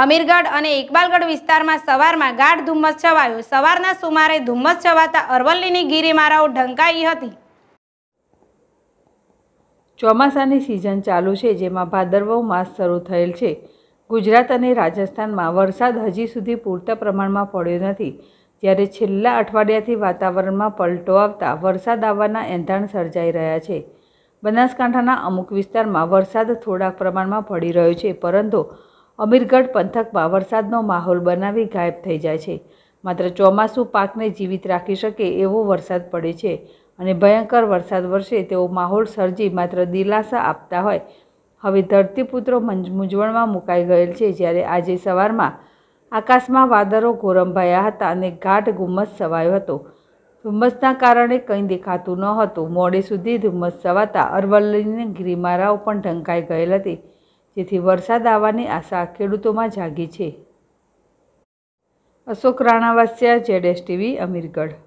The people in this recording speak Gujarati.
અમીરગઢ અને ઇકબાલગઢ વિસ્તારમાં સવારમાં ગાઢ ધુમ્મસ છવાયો સવારના સુમારે ધુમ્મસ છવાતા અરવલ્લીની ગીરીમારાઓ ઢંકાઈ હતી ચોમાસાની સિઝન ચાલુ છે જેમાં ભાદરવો માસ શરૂ થયેલ છે ગુજરાત અને રાજસ્થાનમાં વરસાદ હજી સુધી પૂરતા પ્રમાણમાં પડ્યો નથી જ્યારે છેલ્લા અઠવાડિયાથી વાતાવરણમાં પલટો આવતા વરસાદ આવવાના એંધાણ સર્જાઈ રહ્યા છે બનાસકાંઠાના અમુક વિસ્તારમાં વરસાદ થોડાક પ્રમાણમાં પડી રહ્યો છે પરંતુ અમીરગઢ પંથકમાં વરસાદનો માહોલ બનાવી ગાયબ થઈ જાય છે માત્ર ચોમાસું પાકને જીવિત રાખી શકે એવો વરસાદ પડે છે અને ભયંકર વરસાદ વરસે તેવો માહોલ સર્જી માત્ર દિલાસા આપતા હોય હવે ધરતીપુત્રો મૂંઝવણમાં મુકાઈ ગયેલ છે જ્યારે આજે સવારમાં આકાશમાં વાદરો ગોરંભાયા હતા અને ગાઢ ગુમ્મસ સવાયો હતો ધુમ્મસના કારણે કંઈ દેખાતું ન હતું મોડે સુધી ધુમ્મસ સવાતા અરવલ્લીની ગિરિમારાઓ પણ ઢંકાઈ ગયેલ હતી જેથી વરસાદ આવવાની આશા ખેડૂતોમાં જાગી છે અશોક રાણાવાસ્યા જેડ ટીવી અમીરગઢ